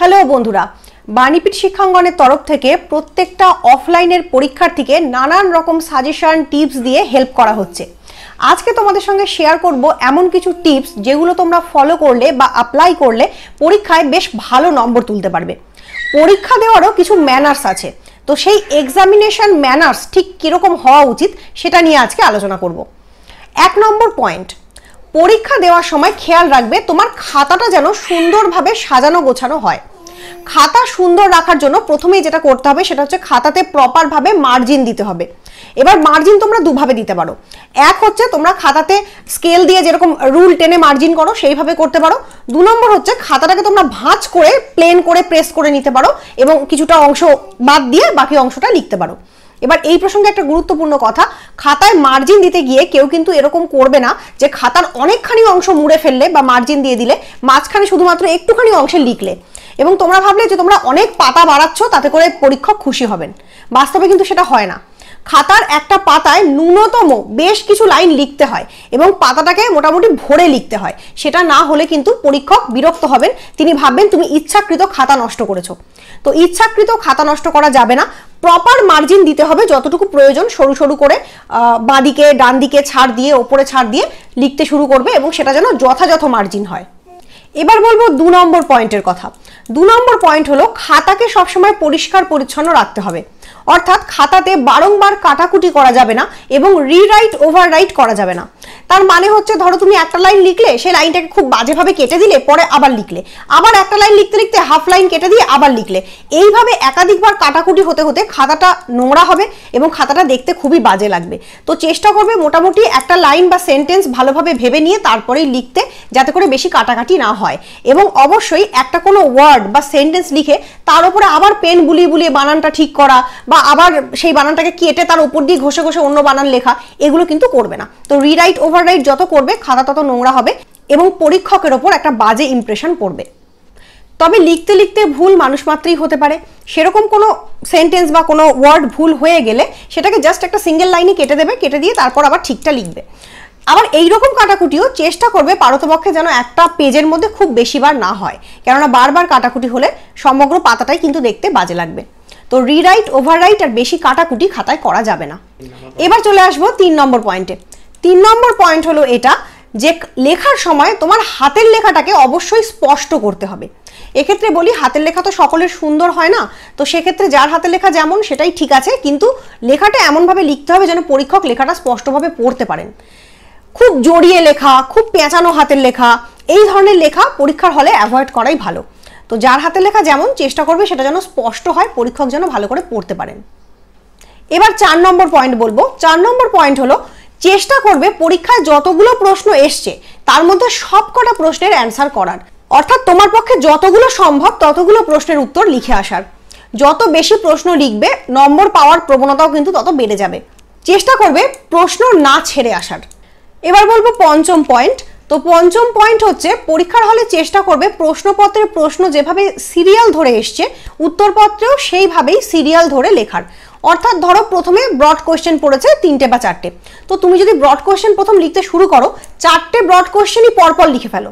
hello বন্ধুরা বাণীপীঠ শিক্ষাঙ্গনের তরফ থেকে প্রত্যেকটা অফলাইনের পরীক্ষার্থীকে নানান রকম সাজেশন টিপস দিয়ে হেল্প করা হচ্ছে আজকে তোমাদের সঙ্গে শেয়ার করব এমন কিছু টিপস যেগুলো তোমরা ফলো করলে বা অ্যাপ্লাই করলে পরীক্ষায় বেশ ভালো নম্বর তুলতে পারবে পরীক্ষা দেওয়ারও কিছু ম্যানার্স আছে তো সেই এক্সামিনেশন ম্যানার্স ঠিক কীরকম হওয়া উচিত সেটা নিয়ে আজকে আলোচনা করব এক নম্বর পয়েন্ট পরীক্ষা দেওয়ার সময় খেয়াল রাখবে তোমার খাতাটা যেন সুন্দরভাবে সাজানো গোছানো হয় খাতা সুন্দর রাখার জন্য প্রথমেই যেটা করতে হবে সেটা হচ্ছে খাতাতে প্রপারভাবে মার্জিন দিতে হবে এবার মার্জিন তোমরা দুভাবে দিতে পারো এক হচ্ছে তোমরা খাতাতে স্কেল দিয়ে যেরকম রুল টেনে মার্জিন করো সেইভাবে করতে পারো দু নম্বর হচ্ছে খাতাটাকে তোমরা ভাঁজ করে প্লেন করে প্রেস করে নিতে পারো এবং কিছুটা অংশ বাদ দিয়ে বাকি অংশটা লিখতে পারো এবার এই প্রসঙ্গে একটা গুরুত্বপূর্ণ কথা খাতায় মার্জিন দিতে গিয়ে কেউ কিন্তু এরকম করবে না যে খাতার অনেকখানি অংশ মুড়ে ফেললে বা মার্জিন দিয়ে দিলে মাঝখানে শুধুমাত্র একটুখানি অংশে লিখলে এবং তোমরা ভাবলে যে তোমরা অনেক পাতা বাড়াচ্ছ তাতে করে পরীক্ষক খুশি হবেন বাস্তবে কিন্তু সেটা হয় না খাতার একটা পাতায় ন্যূনতম বেশ কিছু লাইন লিখতে হয় এবং পাতাটাকে মোটামুটি ভরে লিখতে হয় সেটা না হলে কিন্তু পরীক্ষক বিরক্ত হবেন তিনি ভাববেন তুমি ইচ্ছাকৃত খাতা নষ্ট করেছো তো ইচ্ছাকৃত খাতা নষ্ট করা যাবে না প্রপার মার্জিন দিতে হবে যতটুকু প্রয়োজন সরু সরু করে বাঁদিকে ডান দিকে ছাড় দিয়ে ওপরে ছাড় দিয়ে লিখতে শুরু করবে এবং সেটা যেন যথাযথ মার্জিন হয় এবার বলবো দু নম্বর পয়েন্টের কথা দু নম্বর পয়েন্ট হলো খাতাকে সবসময় পরিষ্কার পরিচ্ছন্ন রাখতে হবে অর্থাৎ খাতাতে বারংবার কাটাকুটি করা যাবে না এবং রিরাইট ওভাররাইট করা যাবে না তার মানে হচ্ছে ধরো তুমি একটা লাইন লিখলে সেই লাইনটাকে খুব বাজেভাবে কেটে দিলে পরে আবার লিখলে আবার একটা লাইন লিখতে লিখতে হাফ লাইন কেটে দিয়ে আবার লিখলে এইভাবে একাধিকবার কাটাকুটি হতে হতে খাতাটা নোংরা হবে এবং খাতাটা দেখতে খুবই বাজে লাগবে তো চেষ্টা করবে মোটামুটি একটা লাইন বা সেন্টেন্স ভালোভাবে ভেবে নিয়ে তারপরেই লিখতে যাতে করে বেশি কাটাকাটি না হয় এবং অবশ্যই একটা কোনো ওয়ার্ড বা সেন্টেন্স লিখে তার উপরে আবার পেন বুলিয়ে বুলিয়ে বানানটা ঠিক করা বা আবার সেই বানানটাকে কেটে তার উপর দিয়ে ঘষে ঘষে অন্য বানান লেখা এগুলো কিন্তু করবে না তো রিরাইট ওভাররাইট যত করবে খাতা তত নোংরা হবে এবং পরীক্ষকের ওপর একটা বাজে ইমপ্রেশন পড়বে তবে লিখতে লিখতে ভুল মানুষ মাত্রই হতে পারে সেরকম কোনো সেন্টেন্স বা কোনো ওয়ার্ড ভুল হয়ে গেলে সেটাকে জাস্ট একটা সিঙ্গেল লাইনে কেটে দেবে কেটে দিয়ে তারপর আবার ঠিকটা লিখবে আবার এইরকম কাটাকুটিও চেষ্টা করবে পারতপক্ষে যেন একটা পেজের মধ্যে খুব বেশিবার না হয় কেননা বারবার কাটাকুটি হলে সমগ্র পাতাটাই কিন্তু দেখতে বাজে লাগবে তো রিরাইট ওভাররাইট আর বেশি কাটাকুটি খাতায় করা যাবে না এবার চলে আসবো তিন নম্বর পয়েন্টে তিন নম্বর পয়েন্ট হলো এটা যে লেখার সময় তোমার হাতের লেখাটাকে অবশ্যই স্পষ্ট করতে হবে এক্ষেত্রে বলি হাতের লেখা তো সকলের সুন্দর হয় না তো সেক্ষেত্রে যার হাতের লেখা যেমন সেটাই ঠিক আছে কিন্তু লেখাটা এমনভাবে লিখতে হবে যেন পরীক্ষক লেখাটা স্পষ্টভাবে পড়তে পারেন খুব জড়িয়ে লেখা খুব পেঁচানো হাতের লেখা এই ধরনের লেখা পরীক্ষার হলে অ্যাভয়েড করাই ভালো তো যার হাতে লেখা যেমন চেষ্টা করবে সেটা যেন স্পষ্ট হয় পরীক্ষক যেন ভালো করে পড়তে পারেন এবার চার নম্বর পয়েন্ট বলবো চার নম্বর পয়েন্ট হলো চেষ্টা করবে পরীক্ষায় যতগুলো প্রশ্ন এসছে তার মধ্যে সবকটা প্রশ্নের অ্যান্সার করার অর্থাৎ তোমার পক্ষে যতগুলো সম্ভব ততগুলো প্রশ্নের উত্তর লিখে আসার যত বেশি প্রশ্ন লিখবে নম্বর পাওয়ার প্রবণতাও কিন্তু তত বেড়ে যাবে চেষ্টা করবে প্রশ্ন না ছেড়ে আসার এবার বলবো পঞ্চম পয়েন্ট তো পঞ্চম পয়েন্ট হচ্ছে পরীক্ষার হলে চেষ্টা করবে প্রশ্নপত্রের প্রশ্ন যেভাবে সিরিয়াল ধরে এসছে উত্তরপত্রেও সেইভাবেই সিরিয়াল ধরে লেখার অর্থাৎ ধরো প্রথমে ব্রড কোয়েশ্চেন পড়েছে তিনটে বা চারটে তো তুমি যদি ব্রড কোয়েশ্চেন প্রথম লিখতে শুরু করো চারটে ব্রড কোয়েশ্চেনই পরপর লিখে ফেলো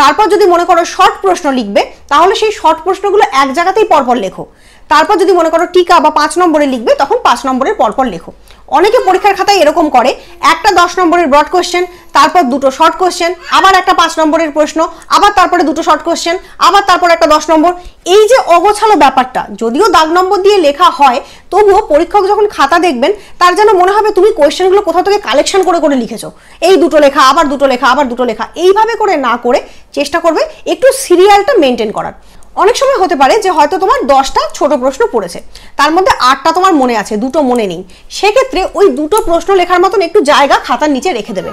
তারপর যদি মনে করো শর্ট প্রশ্ন লিখবে তাহলে সেই শর্ট প্রশ্নগুলো এক জায়গাতেই পরপর লেখো তারপর যদি মনে করো টিকা বা পাঁচ নম্বরে লিখবে তখন পাঁচ নম্বরের পরপর লেখো অনেকে পরীক্ষার খাতায় এরকম করে একটা দশ নম্বরের ব্রড কোয়েশ্চেন তারপর দুটো শর্ট কোয়েশ্চেন আবার একটা পাঁচ নম্বরের প্রশ্ন আবার তারপরে দুটো শর্ট কোয়েশ্চেন আবার তারপর একটা দশ নম্বর এই যে অগোছালো ব্যাপারটা যদিও দাগ নম্বর দিয়ে লেখা হয় তবুও পরীক্ষক যখন খাতা দেখবেন তার যেন মনে হবে তুমি কোয়েশ্চেনগুলো কোথাও থেকে কালেকশন করে করে লিখেছো এই দুটো লেখা আবার দুটো লেখা আবার দুটো লেখা এইভাবে করে না করে চেষ্টা করবে একটু সিরিয়ালটা মেনটেন করার অনেক সময় হতে পারে যে হয়তো তোমার দশটা ছোট প্রশ্ন পড়েছে তার মধ্যে আটটা তোমার মনে আছে দুটো মনে নেই সেক্ষেত্রে ওই দুটো প্রশ্ন লেখার মতন একটু জায়গা খাতার নিচে রেখে দেবে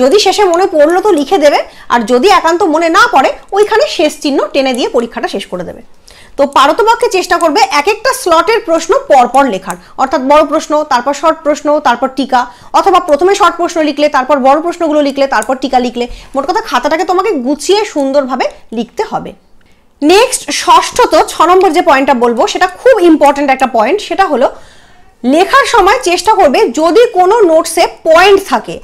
যদি শেষে মনে পড়লো তো লিখে দেবে আর যদি একান্ত মনে না পড়ে ওইখানে শেষ চিহ্ন টেনে দিয়ে পরীক্ষাটা শেষ করে দেবে তো পারতপক্ষে চেষ্টা করবে এক একটা স্লটের প্রশ্ন পরপর লেখার অর্থাৎ বড় প্রশ্ন তারপর শর্ট প্রশ্ন তারপর টিকা অথবা প্রথমে শর্ট প্রশ্ন লিখলে তারপর বড় প্রশ্নগুলো লিখলে তারপর টিকা লিখলে মোট কথা খাতাটাকে তোমাকে গুছিয়ে সুন্দরভাবে লিখতে হবে নেক্সট ষষ্ঠত ছ নম্বর যে পয়েন্টটা বলবো সেটা খুব ইম্পর্টেন্ট একটা পয়েন্ট সেটা হলো লেখার সময় চেষ্টা করবে যদি কোনো নোটসে পয়েন্ট থাকে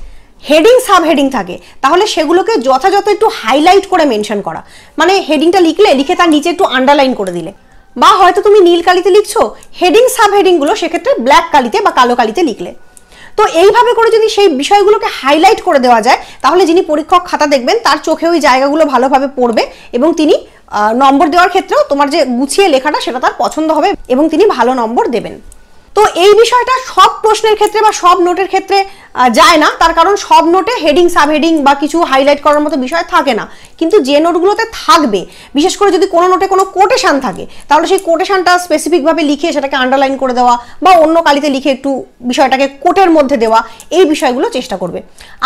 হেডিং সাব হেডিং থাকে তাহলে সেগুলোকে যথাযথ একটু হাইলাইট করে মেনশন করা মানে হেডিংটা লিখলে লিখে তার নিচে একটু আন্ডারলাইন করে দিলে বা হয়তো তুমি নীল কালিতে লিখছো হেডিং সাব হেডিংগুলো সেক্ষেত্রে ব্ল্যাক কালিতে বা কালো কালিতে লিখলে তো এইভাবে করে যদি সেই বিষয়গুলোকে হাইলাইট করে দেওয়া যায় তাহলে যিনি পরীক্ষক খাতা দেখবেন তার চোখে ওই জায়গাগুলো ভালোভাবে পড়বে এবং তিনি নম্বর দেওয়ার ক্ষেত্রেও তোমার যে গুছিয়ে লেখাটা সেটা তার পছন্দ হবে এবং তিনি ভালো নম্বর দেবেন তো এই বিষয়টা সব প্রশ্নের ক্ষেত্রে বা সব নোটের ক্ষেত্রে যায় না তার কারণ সব নোটে হেডিং সাব হেডিং বা কিছু হাইলাইট করার মতো বিষয় থাকে না কিন্তু যে নোটগুলোতে থাকবে বিশেষ করে যদি কোনো নোটে কোনো কোটেশান থাকে তাহলে সেই কোটেশানটা স্পেসিফিকভাবে লিখে সেটাকে আন্ডারলাইন করে দেওয়া বা অন্য কালিতে লিখে একটু বিষয়টাকে কোটের মধ্যে দেওয়া এই বিষয়গুলো চেষ্টা করবে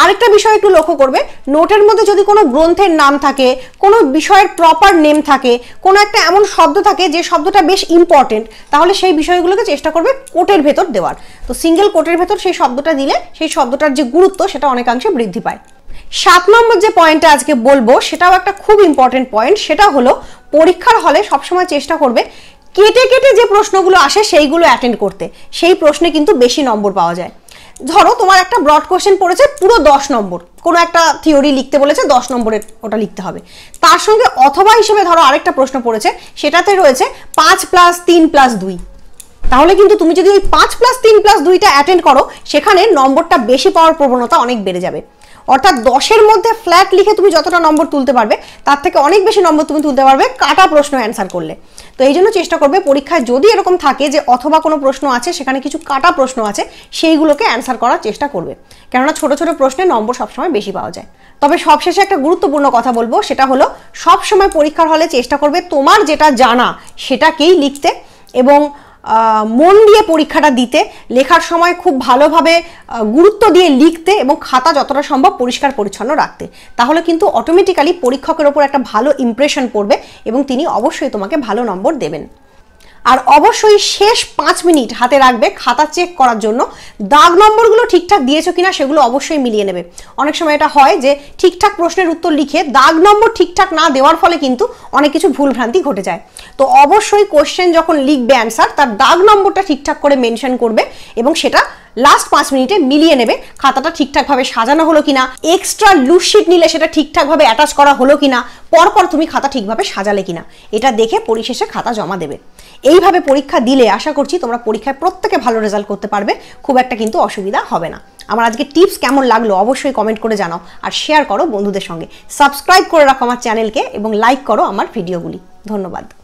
আরেকটা বিষয় একটু লক্ষ্য করবে নোটের মধ্যে যদি কোনো গ্রন্থের নাম থাকে কোনো বিষয়ের প্রপার নেম থাকে কোনো একটা এমন শব্দ থাকে যে শব্দটা বেশ ইম্পর্টেন্ট তাহলে সেই বিষয়গুলোকে চেষ্টা করবে কোটের ভেতর দেওয়ার তো সিঙ্গেল কোটের ভেতর সেই শব্দটা দিলে সেই শব্দটার যে গুরুত্ব সেটা অনেকাংশে বৃদ্ধি পায় সাত নম্বর যে পয়েন্টটা আজকে বলবো সেটাও একটা খুব ইম্পর্টেন্ট পয়েন্ট সেটা হলো পরীক্ষার হলে সবসময় চেষ্টা করবে কেটে কেটে যে প্রশ্নগুলো আসে সেইগুলো অ্যাটেন্ড করতে সেই প্রশ্নে কিন্তু বেশি নম্বর পাওয়া যায় ধরো তোমার একটা ব্রড কোশ্চেন পড়েছে পুরো দশ নম্বর কোনো একটা থিওরি লিখতে বলেছে দশ নম্বরের ওটা লিখতে হবে তার সঙ্গে অথবা হিসেবে ধরো আরেকটা প্রশ্ন পড়েছে সেটাতে রয়েছে পাঁচ প্লাস তিন প্লাস দুই তাহলে কিন্তু তুমি যদি ওই পাঁচ প্লাস তিন প্লাস দুইটা অ্যাটেন্ড করো সেখানে নম্বরটা বেশি পাওয়ার প্রবণতা অনেক বেড়ে যাবে অর্থাৎ দশের মধ্যে ফ্ল্যাট লিখে তুমি যতটা নম্বর তুলতে পারবে তার থেকে অনেক বেশি নম্বর তুমি তুলতে পারবে কাটা প্রশ্ন অ্যান্সার করলে তো এই জন্য চেষ্টা করবে পরীক্ষায় যদি এরকম থাকে যে অথবা কোনো প্রশ্ন আছে সেখানে কিছু কাটা প্রশ্ন আছে সেইগুলোকে অ্যান্সার করার চেষ্টা করবে কেননা ছোট ছোট প্রশ্নে নম্বর সবসময় বেশি পাওয়া যায় তবে সবশেষে একটা গুরুত্বপূর্ণ কথা বলবো সেটা হলো সবসময় পরীক্ষার হলে চেষ্টা করবে তোমার যেটা জানা সেটাকেই লিখতে এবং মন দিয়ে পরীক্ষাটা দিতে লেখার সময় খুব ভালোভাবে গুরুত্ব দিয়ে লিখতে এবং খাতা যতটা সম্ভব পরিষ্কার পরিচ্ছন্ন রাখতে তাহলে কিন্তু অটোমেটিক্যালি পরীক্ষকের ওপর একটা ভালো ইমপ্রেশন পড়বে এবং তিনি অবশ্যই তোমাকে ভালো নম্বর দেবেন আর অবশ্যই শেষ পাঁচ মিনিট হাতে রাখবে খাতা চেক করার জন্য দাগ নম্বরগুলো ঠিকঠাক দিয়েছো কিনা সেগুলো অবশ্যই মিলিয়ে নেবে অনেক সময় এটা হয় যে ঠিকঠাক প্রশ্নের উত্তর লিখে দাগ নম্বর ঠিকঠাক না দেওয়ার ফলে কিন্তু অনেক কিছু ভুলভ্রান্তি ঘটে যায় তো অবশ্যই কোশ্চেন যখন লিখবে অ্যান্সার তার দাগ নম্বরটা ঠিকঠাক করে মেনশন করবে এবং সেটা লাস্ট পাঁচ মিনিটে মিলিয়ে নেবে খাতাটা ঠিকঠাকভাবে সাজানো হলো কিনা এক্সট্রা লুসশিট নিলে সেটা ঠিকঠাকভাবে অ্যাটাচ করা হলো কিনা পরপর তুমি খাতা ঠিকভাবে সাজালে কিনা এটা দেখে পরিশেষে খাতা জমা দেবে এইভাবে পরীক্ষা দিলে আশা করছি তোমরা পরীক্ষায় প্রত্যেকে ভালো রেজাল্ট করতে পারবে খুব একটা কিন্তু অসুবিধা হবে না আমার আজকে টিপস কেমন লাগলো অবশ্যই কমেন্ট করে জানাও আর শেয়ার করো বন্ধুদের সঙ্গে সাবস্ক্রাইব করে রাখো আমার চ্যানেলকে এবং লাইক করো আমার ভিডিওগুলি ধন্যবাদ